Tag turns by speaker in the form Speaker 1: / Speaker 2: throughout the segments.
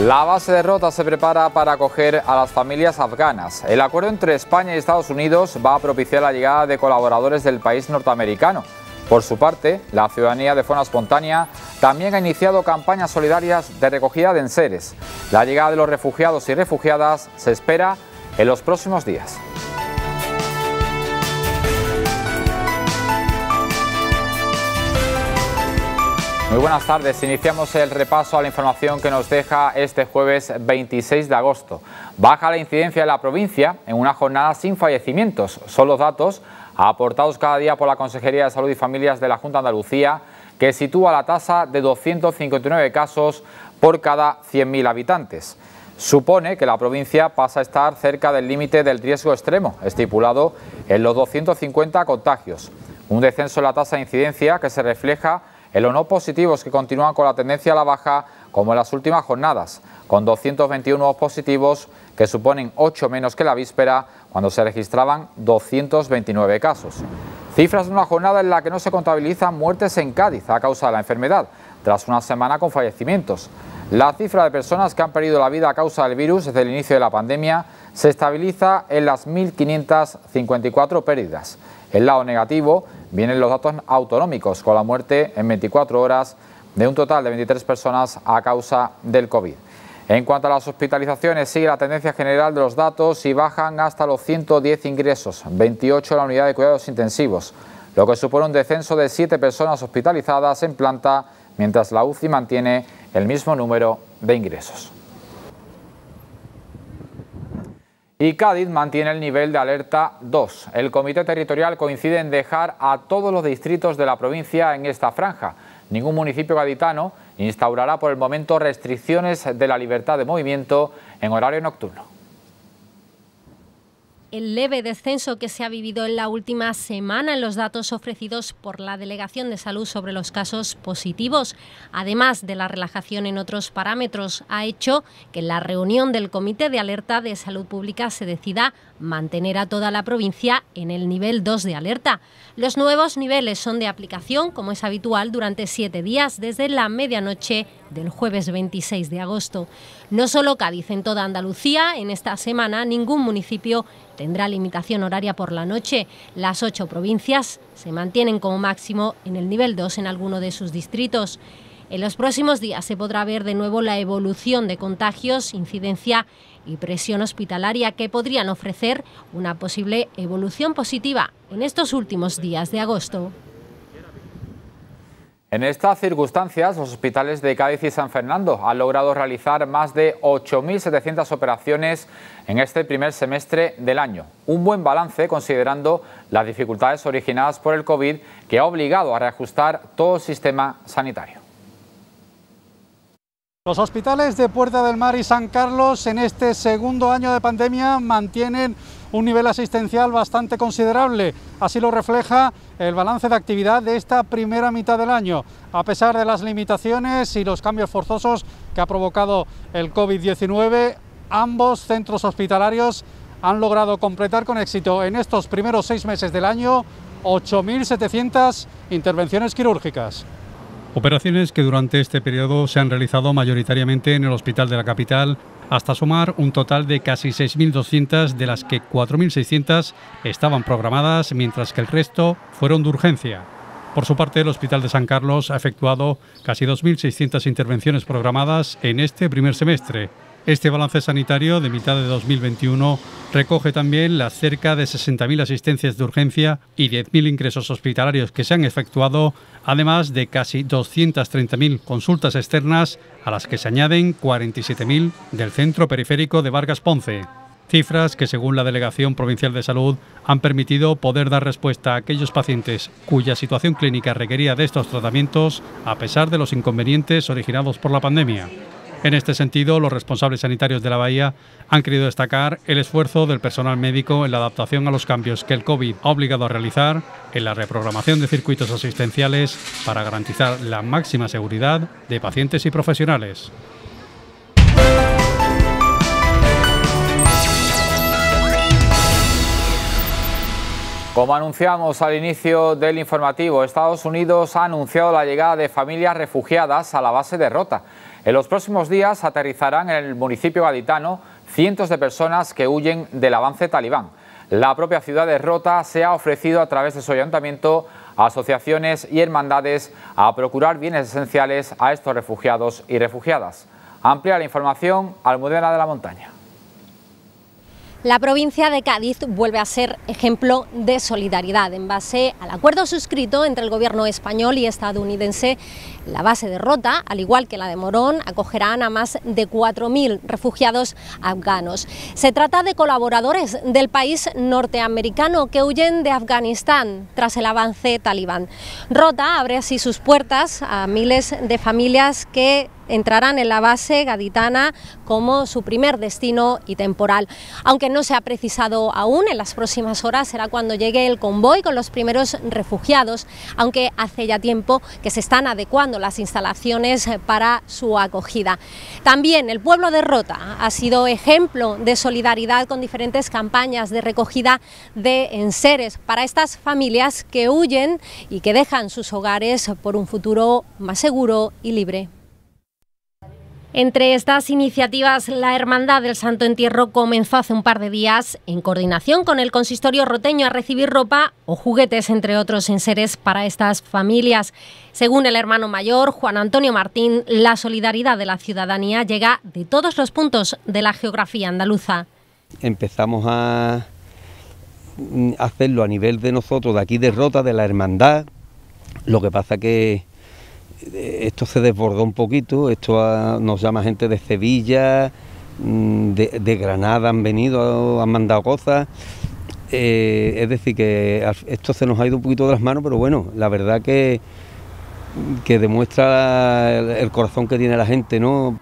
Speaker 1: La base de Rota se prepara para acoger a las familias afganas. El acuerdo entre España y Estados Unidos va a propiciar la llegada de colaboradores del país norteamericano. Por su parte, la ciudadanía de forma espontánea también ha iniciado campañas solidarias de recogida de enseres. La llegada de los refugiados y refugiadas se espera en los próximos días. Muy buenas tardes. Iniciamos el repaso a la información que nos deja este jueves 26 de agosto. Baja la incidencia de la provincia en una jornada sin fallecimientos. Son los datos aportados cada día por la Consejería de Salud y Familias de la Junta de Andalucía, que sitúa la tasa de 259 casos por cada 100.000 habitantes. Supone que la provincia pasa a estar cerca del límite del riesgo extremo, estipulado en los 250 contagios. Un descenso en la tasa de incidencia que se refleja en los no positivos que continúan con la tendencia a la baja como en las últimas jornadas, con 221 positivos que suponen 8 menos que la víspera cuando se registraban 229 casos. Cifras de una jornada en la que no se contabilizan muertes en Cádiz a causa de la enfermedad, tras una semana con fallecimientos. La cifra de personas que han perdido la vida a causa del virus desde el inicio de la pandemia se estabiliza en las 1.554 pérdidas. El lado negativo vienen los datos autonómicos, con la muerte en 24 horas de un total de 23 personas a causa del COVID. En cuanto a las hospitalizaciones, sigue la tendencia general de los datos y bajan hasta los 110 ingresos, 28 en la unidad de cuidados intensivos, lo que supone un descenso de 7 personas hospitalizadas en planta, mientras la UCI mantiene el mismo número de ingresos. y Cádiz mantiene el nivel de alerta 2. El Comité Territorial coincide en dejar a todos los distritos de la provincia en esta franja. Ningún municipio gaditano instaurará por el momento restricciones de la libertad de movimiento en horario nocturno
Speaker 2: el leve descenso que se ha vivido en la última semana en los datos ofrecidos por la Delegación de Salud sobre los casos positivos, además de la relajación en otros parámetros, ha hecho que en la reunión del Comité de Alerta de Salud Pública se decida mantener a toda la provincia en el nivel 2 de alerta. Los nuevos niveles son de aplicación, como es habitual, durante siete días desde la medianoche del jueves 26 de agosto. No solo Cádiz, en toda Andalucía, en esta semana ningún municipio tendrá limitación horaria por la noche. Las ocho provincias se mantienen como máximo en el nivel 2 en alguno de sus distritos. En los próximos días se podrá ver de nuevo la evolución de contagios, incidencia y presión hospitalaria que podrían ofrecer una posible evolución positiva en estos últimos días de agosto.
Speaker 1: En estas circunstancias, los hospitales de Cádiz y San Fernando han logrado realizar más de 8.700 operaciones en este primer semestre del año. Un buen balance considerando las dificultades originadas por el COVID que ha obligado a reajustar todo el sistema sanitario.
Speaker 3: Los hospitales de Puerta del Mar y San Carlos en este segundo año de pandemia mantienen un nivel asistencial bastante considerable. Así lo refleja el balance de actividad de esta primera mitad del año. A pesar de las limitaciones y los cambios forzosos que ha provocado el COVID-19, ambos centros hospitalarios han logrado completar con éxito en estos primeros seis meses del año 8.700 intervenciones quirúrgicas. Operaciones que durante este periodo se han realizado mayoritariamente en el hospital de la capital, hasta sumar un total de casi 6.200, de las que 4.600 estaban programadas, mientras que el resto fueron de urgencia. Por su parte, el Hospital de San Carlos ha efectuado casi 2.600 intervenciones programadas en este primer semestre, este balance sanitario de mitad de 2021 recoge también las cerca de 60.000 asistencias de urgencia y 10.000 ingresos hospitalarios que se han efectuado, además de casi 230.000 consultas externas, a las que se añaden 47.000 del centro periférico de Vargas Ponce. Cifras que, según la Delegación Provincial de Salud, han permitido poder dar respuesta a aquellos pacientes cuya situación clínica requería de estos tratamientos, a pesar de los inconvenientes originados por la pandemia. En este sentido, los responsables sanitarios de la Bahía han querido destacar el esfuerzo del personal médico en la adaptación a los cambios que el COVID ha obligado a realizar en la reprogramación de circuitos asistenciales para garantizar la máxima seguridad de pacientes y profesionales.
Speaker 1: Como anunciamos al inicio del informativo, Estados Unidos ha anunciado la llegada de familias refugiadas a la base de Rota. En los próximos días aterrizarán en el municipio gaditano cientos de personas que huyen del avance talibán. La propia ciudad de Rota se ha ofrecido a través de su ayuntamiento, asociaciones y hermandades a procurar bienes esenciales a estos refugiados y refugiadas. amplia la información Almudena de la Montaña.
Speaker 2: La provincia de Cádiz vuelve a ser ejemplo de solidaridad en base al acuerdo suscrito entre el gobierno español y estadounidense la base de Rota, al igual que la de Morón, acogerán a más de 4.000 refugiados afganos. Se trata de colaboradores del país norteamericano que huyen de Afganistán tras el avance talibán. Rota abre así sus puertas a miles de familias que entrarán en la base gaditana como su primer destino y temporal. Aunque no se ha precisado aún, en las próximas horas será cuando llegue el convoy con los primeros refugiados, aunque hace ya tiempo que se están adecuando las instalaciones eh, para su acogida. También el pueblo de Rota ha sido ejemplo de solidaridad con diferentes campañas de recogida de enseres para estas familias que huyen y que dejan sus hogares por un futuro más seguro y libre. Entre estas iniciativas, la Hermandad del Santo Entierro comenzó hace un par de días, en coordinación con el consistorio roteño, a recibir ropa o juguetes, entre otros enseres, para estas familias. Según el hermano mayor, Juan Antonio Martín, la solidaridad de la ciudadanía llega de todos los puntos de la geografía andaluza.
Speaker 4: Empezamos a mm, hacerlo a nivel de nosotros, de aquí de Rota, de la Hermandad. Lo que pasa que esto se desbordó un poquito, esto nos llama gente de Sevilla, mm, de, Granada han venido, a Mandagoza. Eh, es decir, que esto se nos ha ido un poquito de las manos, pero bueno, la verdad que, que demuestra el, el corazón que tiene la gente, ¿no?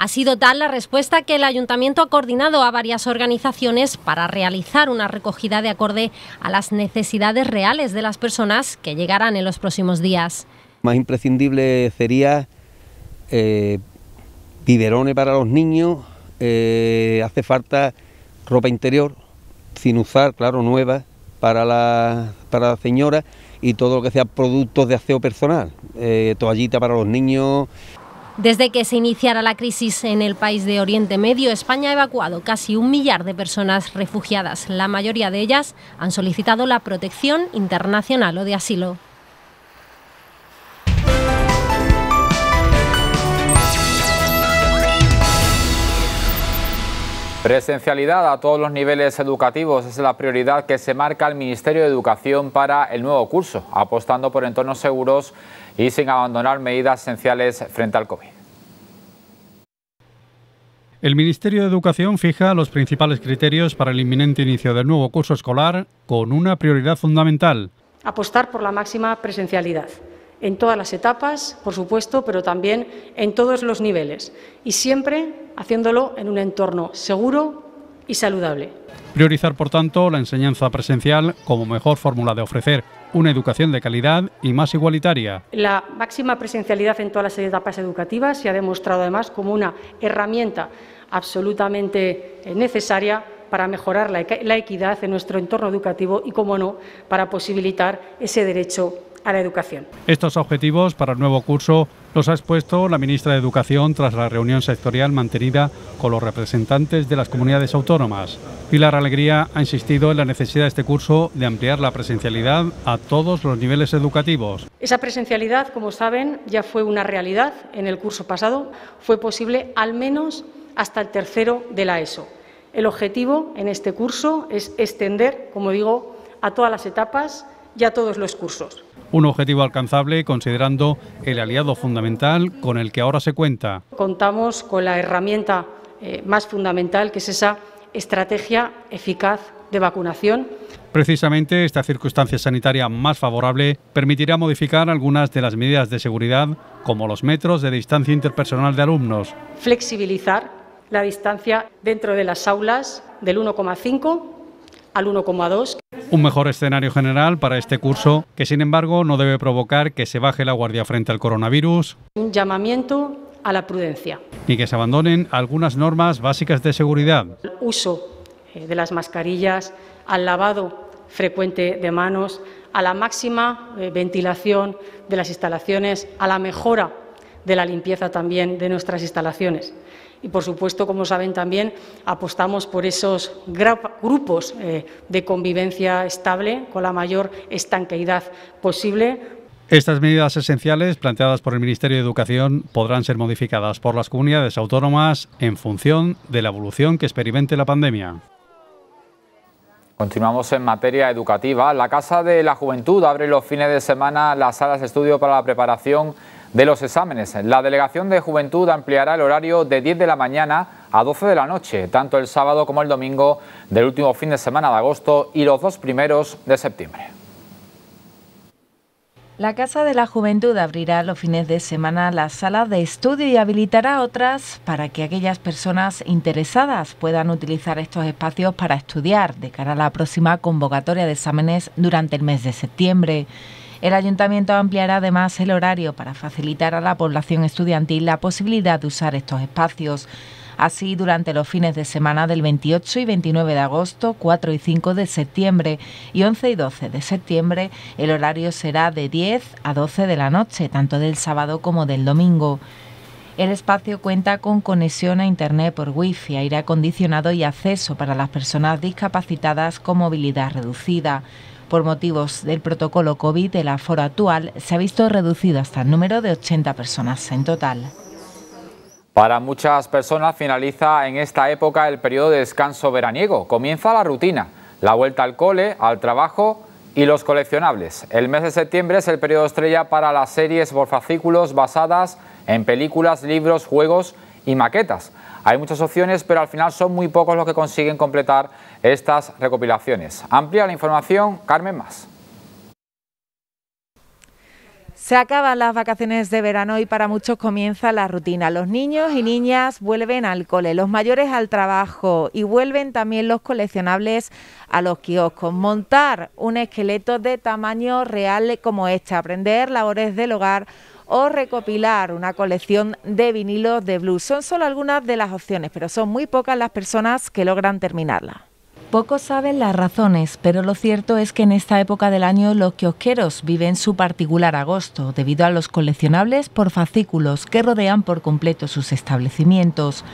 Speaker 2: Ha sido tal la respuesta que el ayuntamiento ha coordinado a varias organizaciones para realizar una recogida de acorde a las necesidades reales de las personas que llegarán en los próximos días.
Speaker 4: Más imprescindible sería eh, biberones para los niños, eh, hace falta ropa interior, sin usar, claro, nueva para la, para señora y todo lo que sea productos de aseo personal, eh, toallita para los niños.
Speaker 2: Desde que se iniciara la crisis en el país de Oriente Medio, España ha evacuado casi un millar de personas refugiadas. La mayoría de ellas han solicitado la protección internacional o de asilo.
Speaker 1: Presencialidad a todos los niveles educativos es la prioridad que se marca el Ministerio de Educación para el nuevo curso, apostando por entornos seguros y sin abandonar medidas esenciales frente al COVID.
Speaker 3: El Ministerio de Educación fija los principales criterios para el inminente inicio del nuevo curso escolar con una prioridad fundamental.
Speaker 5: Apostar por la máxima presencialidad en todas las etapas, por supuesto, pero también en todos los niveles y siempre haciéndolo en un entorno seguro y saludable.
Speaker 3: Priorizar, por tanto, la enseñanza presencial como mejor fórmula de ofrecer una educación de calidad y más igualitaria.
Speaker 5: La máxima presencialidad en todas las etapas educativas se ha demostrado además como una herramienta absolutamente eh, necesaria para mejorar la equidad en nuestro entorno educativo y, como no, para posibilitar ese derecho la educación.
Speaker 3: Estos objetivos para el nuevo curso los ha expuesto la ministra de Educación tras la reunión sectorial mantenida con los representantes de las comunidades autónomas. Pilar Alegría ha insistido en la necesidad de este curso de ampliar la presencialidad a todos los niveles educativos.
Speaker 5: Esa presencialidad, como saben, ya fue una realidad en el curso pasado. Fue posible al menos hasta el tercero de la ESO. El objetivo en este curso es extender, como digo, a todas las etapas y a todos los cursos.
Speaker 3: Un objetivo alcanzable considerando el aliado fundamental con el que ahora se cuenta.
Speaker 5: Contamos con la herramienta eh, más fundamental, que es esa estrategia eficaz de vacunación.
Speaker 3: Precisamente esta circunstancia sanitaria más favorable permitirá modificar algunas de las medidas de seguridad, como los metros de distancia interpersonal de alumnos.
Speaker 5: Flexibilizar la distancia dentro de las aulas del 1,5 al 1,2.
Speaker 3: Un mejor escenario general para este curso, que sin embargo no debe provocar que se baje la guardia frente al coronavirus.
Speaker 5: Un llamamiento a la prudencia.
Speaker 3: Y que se abandonen algunas normas básicas de seguridad.
Speaker 5: El uso eh, de las mascarillas, al lavado frecuente de manos, a la máxima eh, ventilación de las instalaciones, a la mejora de la limpieza también de nuestras instalaciones y, por supuesto, como saben también, apostamos por esos grupos eh, de convivencia estable con la mayor estanqueidad posible
Speaker 3: estas medidas esenciales planteadas por el Ministerio de Educación podrán ser modificadas por las comunidades autónomas en función de la evolución que experimente la pandemia.
Speaker 1: Continuamos en materia educativa. La Casa de la Juventud abre los fines de semana las salas de estudio para la preparación de los exámenes. La Delegación de Juventud ampliará el horario de 10 de la mañana a 12 de la noche, tanto el sábado como el domingo del último fin de semana de agosto y los dos primeros de septiembre.
Speaker 6: La Casa de la Juventud abrirá los fines de semana las salas de estudio y habilitará otras para que aquellas personas interesadas puedan utilizar estos espacios para estudiar de cara a la próxima convocatoria de exámenes durante el mes de septiembre. El ayuntamiento ampliará además el horario para facilitar a la población estudiantil la posibilidad de usar estos espacios. Así, durante los fines de semana del 28 y 29 de agosto, 4 y 5 de septiembre y 11 y 12 de septiembre, el horario será de 10 a 12 de la noche, tanto del sábado como del domingo. El espacio cuenta con conexión a Internet por Wi-Fi, aire acondicionado y acceso para las personas discapacitadas con movilidad reducida. Por motivos del protocolo COVID, el aforo actual se ha visto reducido hasta el número de 80 personas en total.
Speaker 1: Para muchas personas finaliza en esta época el periodo de descanso veraniego. Comienza la rutina, la vuelta al cole, al trabajo y los coleccionables. El mes de septiembre es el periodo estrella para las series por basadas en películas, libros, juegos y maquetas. Hay muchas opciones, pero al final son muy pocos los que consiguen completar estas recopilaciones. Amplia la información, Carmen Más.
Speaker 6: Se acaban las vacaciones de verano y para muchos comienza la rutina. Los niños y niñas vuelven al cole, los mayores al trabajo y vuelven también los coleccionables a los kioscos. Montar un esqueleto de tamaño real como este, aprender labores del hogar o recopilar una colección de vinilos de blues. Son solo algunas de las opciones, pero son muy pocas las personas que logran terminarla. Pocos saben las razones, pero lo cierto es que en esta época del año los kiosqueros viven su particular agosto, debido a los coleccionables por fascículos que rodean por completo sus establecimientos.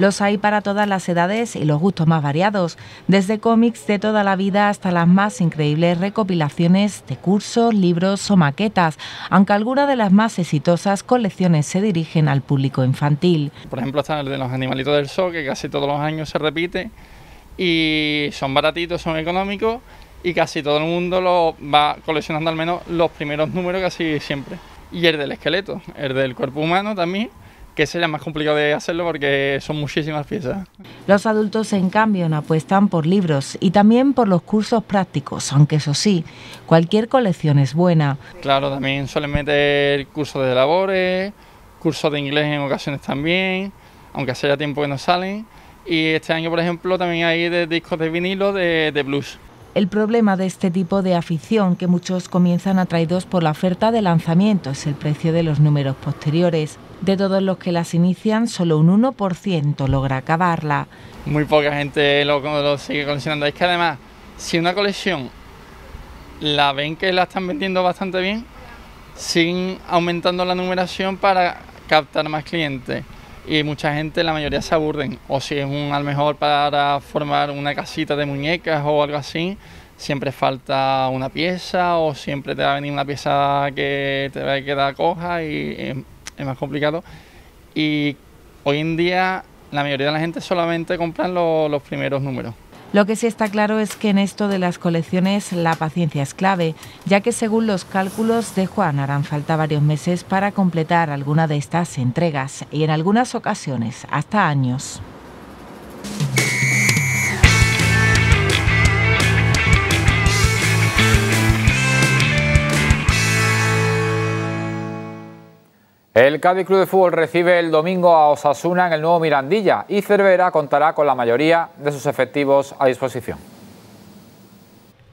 Speaker 6: Los hay para todas las edades y los gustos más variados, desde cómics de toda la vida hasta las más increíbles recopilaciones de cursos, libros o maquetas, aunque algunas de las más exitosas colecciones se dirigen al público infantil.
Speaker 7: Por ejemplo están el de los animalitos del zoo, que casi todos los años se repite, y son baratitos, son económicos, y casi todo el mundo lo va coleccionando al menos los primeros números casi siempre. Y el del esqueleto, el del cuerpo humano también, que sería más complicado de hacerlo porque son muchísimas piezas.
Speaker 6: Los adultos, en cambio, apuestan por libros y también por los cursos prácticos, aunque eso sí, cualquier colección es buena.
Speaker 7: Claro, también suelen meter cursos de labores, cursos de inglés en ocasiones también, aunque hace ya tiempo que no salen. Y este año, por ejemplo, también hay de discos de vinilo de, de blues.
Speaker 6: El problema de este tipo de afición, que muchos comienzan atraídos por la oferta de lanzamiento, es el precio de los números posteriores. De todos los que las inician, solo un 1% logra acabarla.
Speaker 7: Muy poca gente lo, sigue coleccionando. Es que además, si una colección la ven que la están vendiendo bastante bien, siguen aumentando la numeración para captar más clientes. Y mucha gente, la mayoría se aburren. O si es un, a mejor para formar una casita de muñecas o algo así, siempre falta una pieza o siempre te va a venir una pieza que te va a quedar coja y es más complicado. Y hoy en día la mayoría de la gente solamente compran los primeros números.
Speaker 6: Lo que sí está claro es que en esto de las colecciones la paciencia es clave, ya que según los cálculos de Juan harán falta varios meses para completar alguna de estas entregas y en algunas ocasiones hasta años.
Speaker 1: El Cádiz Club de Fútbol recibe el domingo a Osasuna en el nuevo Mirandilla y Cervera contará con la mayoría de sus efectivos a disposición.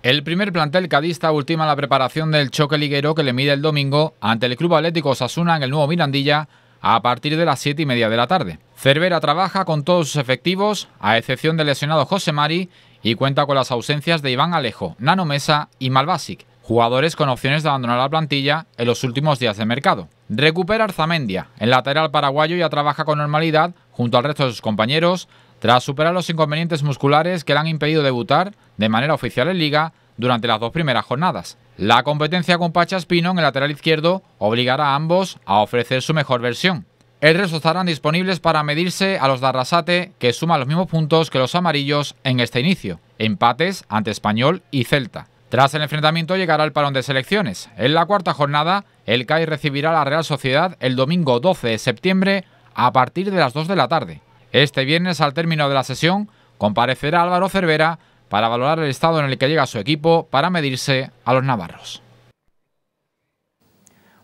Speaker 1: El primer plantel cadista ultima la preparación del choque liguero que le mide el domingo ante el Club Atlético Osasuna en el nuevo Mirandilla a partir de las 7 y media de la tarde. Cervera trabaja con todos sus efectivos, a excepción del lesionado José Mari, y cuenta con las ausencias de Iván Alejo, Nano Mesa y Malbasic, jugadores con opciones de abandonar la plantilla en los últimos días de mercado. Recupera Arzamendia, el lateral paraguayo ya trabaja con normalidad junto al resto de sus compañeros tras superar los inconvenientes musculares que le han impedido debutar de manera oficial en liga durante las dos primeras jornadas. La competencia con Pino en el lateral izquierdo obligará a ambos a ofrecer su mejor versión. El resto estarán disponibles para medirse a los de Arrasate, que suman los mismos puntos que los amarillos en este inicio, empates ante Español y Celta. Tras el enfrentamiento llegará el parón de selecciones. En la cuarta jornada, el CAI recibirá a la Real Sociedad el domingo 12 de septiembre a partir de las 2 de la tarde. Este viernes, al término de la sesión, comparecerá Álvaro Cervera para valorar el estado en el que llega su equipo para medirse a los navarros.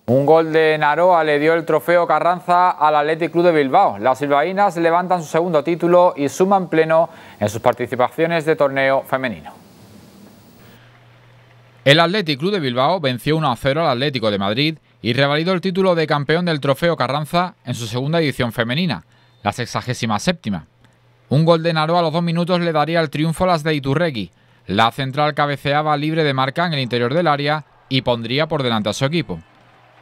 Speaker 1: Un gol de Naroa le dio el trofeo Carranza al Athletic Club de Bilbao. Las silbaínas levantan su segundo título y suman pleno en sus participaciones de torneo femenino. El Athletic Club de Bilbao venció 1-0 al Atlético de Madrid y revalidó el título de campeón del Trofeo Carranza en su segunda edición femenina, la 67. Un gol de Naro a los dos minutos le daría el triunfo a las de Iturregui. La central cabeceaba libre de marca en el interior del área y pondría por delante a su equipo.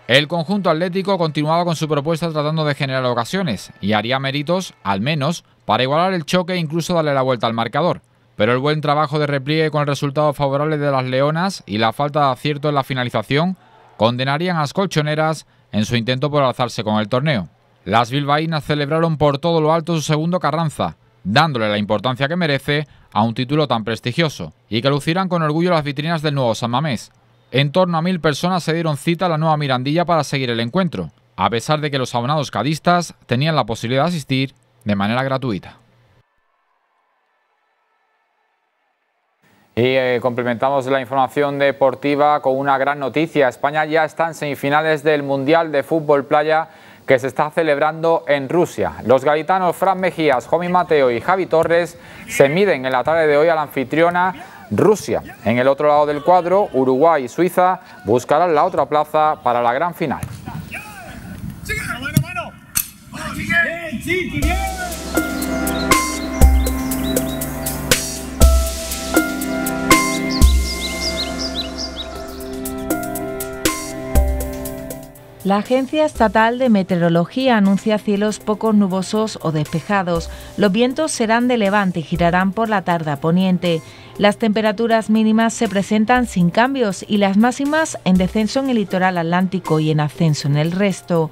Speaker 1: El conjunto atlético continuaba con su propuesta tratando de generar ocasiones y haría méritos, al menos, para igualar el choque e incluso darle la vuelta al marcador pero el buen trabajo de repliegue con el resultado favorable de las Leonas y la falta de acierto en la finalización condenarían a las colchoneras en su intento por alzarse con el torneo. Las bilbaínas celebraron por todo lo alto su segundo Carranza, dándole la importancia que merece a un título tan prestigioso, y que lucirán con orgullo las vitrinas del nuevo San Mamés. En torno a mil personas se dieron cita a la nueva Mirandilla para seguir el encuentro, a pesar de que los abonados cadistas tenían la posibilidad de asistir de manera gratuita. Y eh, complementamos la información deportiva con una gran noticia. España ya está en semifinales del Mundial de Fútbol Playa que se está celebrando en Rusia. Los gaditanos Fran Mejías, Jomi Mateo y Javi Torres se miden en la tarde de hoy a la anfitriona Rusia. En el otro lado del cuadro, Uruguay y Suiza buscarán la otra plaza para la gran final.
Speaker 6: La Agencia Estatal de Meteorología anuncia cielos poco nubosos o despejados. Los vientos serán de levante y girarán por la tarde a poniente. Las temperaturas mínimas se presentan sin cambios y las máximas en descenso en el litoral atlántico y en ascenso en el resto.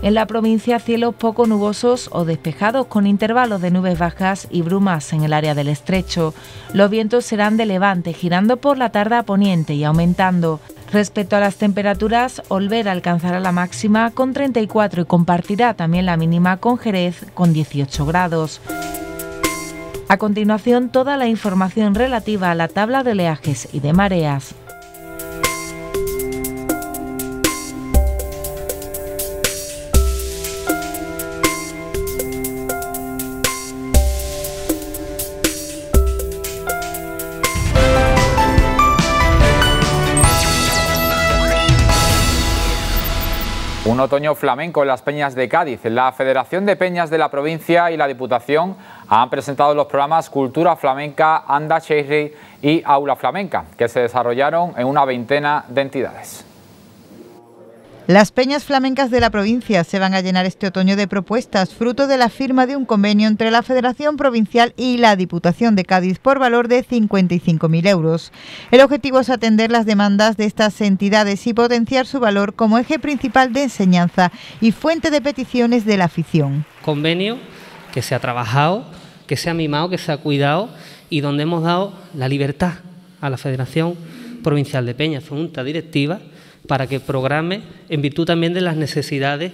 Speaker 6: En la provincia cielos poco nubosos o despejados con intervalos de nubes bajas y brumas en el área del estrecho. Los vientos serán de levante, girando por la tarde a poniente y aumentando. Respecto a las temperaturas, Olver alcanzará la máxima con 34 y compartirá también la mínima con Jerez con 18 grados. A continuación, toda la información relativa a la tabla de oleajes y de mareas.
Speaker 1: Un otoño flamenco en las peñas de Cádiz. La Federación de Peñas de la provincia y la Diputación han presentado los programas Cultura Flamenca, Anda Cheirri y Aula Flamenca, que se desarrollaron en una veintena de entidades.
Speaker 8: Las peñas flamencas de la provincia se van a llenar este otoño de propuestas, fruto de la firma de un convenio entre la Federación Provincial y la Diputación de Cádiz por valor de 55.000 euros. El objetivo es atender las demandas de estas entidades y potenciar su valor como eje principal de enseñanza y fuente de peticiones de la afición.
Speaker 4: Convenio que se ha trabajado, que se ha mimado, que se ha cuidado y donde hemos dado la libertad a la Federación Provincial de Peñas. junta directiva para que programe en virtud también de las necesidades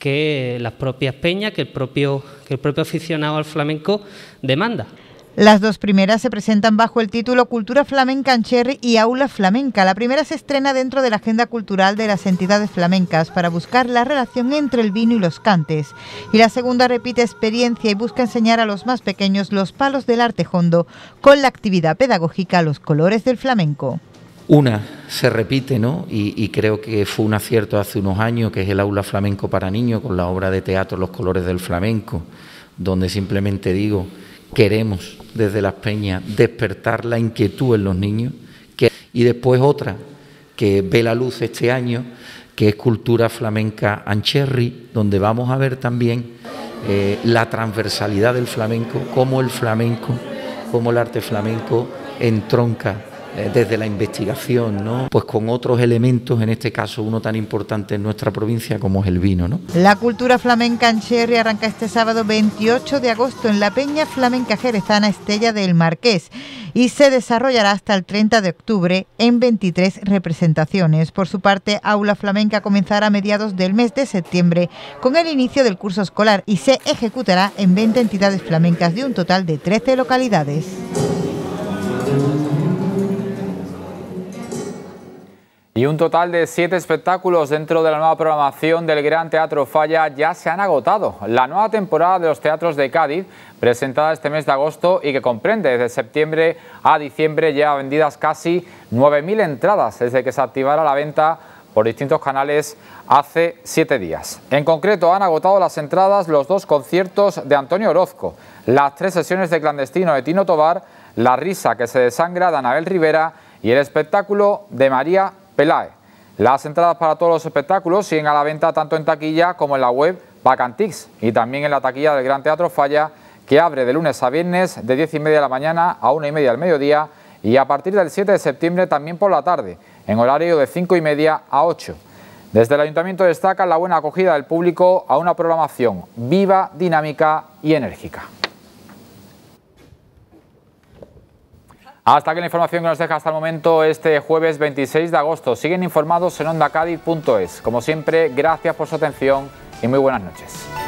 Speaker 4: que las propias peñas, que el propio, que el propio aficionado al flamenco demanda.
Speaker 8: Las dos primeras se presentan bajo el título Cultura Flamenca en Cherry y Aula Flamenca. La primera se estrena dentro de la agenda cultural de las entidades flamencas para buscar la relación entre el vino y los cantes. Y la segunda repite experiencia y busca enseñar a los más pequeños los palos del arte hondo con la actividad pedagógica Los colores del flamenco.
Speaker 6: Una se repite, ¿no? Y, creo que fue un acierto hace unos años, que es el aula flamenco para niños, con la obra de teatro Los colores del flamenco, donde simplemente digo, queremos desde las peñas despertar la inquietud en los niños. y después otra, que ve la luz este año, que es Cultura Flamenca Ancherri, donde vamos a ver también eh, la transversalidad del flamenco, cómo el flamenco, cómo el arte flamenco entronca eh, desde la investigación, ¿no? Pues con otros elementos, en este caso uno tan importante en nuestra provincia como es el vino, ¿no?
Speaker 8: La cultura flamenca en Cherry arranca este sábado 28 de agosto en la Peña Flamenca Jerezana Estella del Marqués y se desarrollará hasta el 30 de octubre en 23 representaciones. Por su parte, Aula Flamenca comenzará a mediados del mes de septiembre con el inicio del curso escolar y se ejecutará en 20 entidades flamencas de un total de 13 localidades.
Speaker 1: Y un total de siete espectáculos dentro de la nueva programación del Gran Teatro Falla ya se han agotado. La nueva temporada de los teatros de Cádiz, presentada este mes de agosto y que comprende desde septiembre a diciembre, lleva vendidas casi 9.000 entradas desde que se activara la venta por distintos canales hace siete días. En concreto han agotado las entradas los dos conciertos de Antonio Orozco, las tres sesiones de clandestino de Tino Tobar, La risa que se desangra de Anabel Rivera y el espectáculo de María Pelae, Las entradas para todos los espectáculos siguen a la venta tanto en taquilla como en la web Vacantix y también en la taquilla del Gran Teatro Falla, que abre de lunes a viernes de 10 y media de la mañana a 1 y media del mediodía y a partir del 7 de septiembre también por la tarde, en horario de 5 y media a 8. Desde el Ayuntamiento destaca la buena acogida del público a una programación viva, dinámica y enérgica. Hasta aquí la información que nos deja hasta el momento este jueves 26 de agosto. Siguen informados en ondacadiz.es. Como siempre, gracias por su atención y muy buenas noches.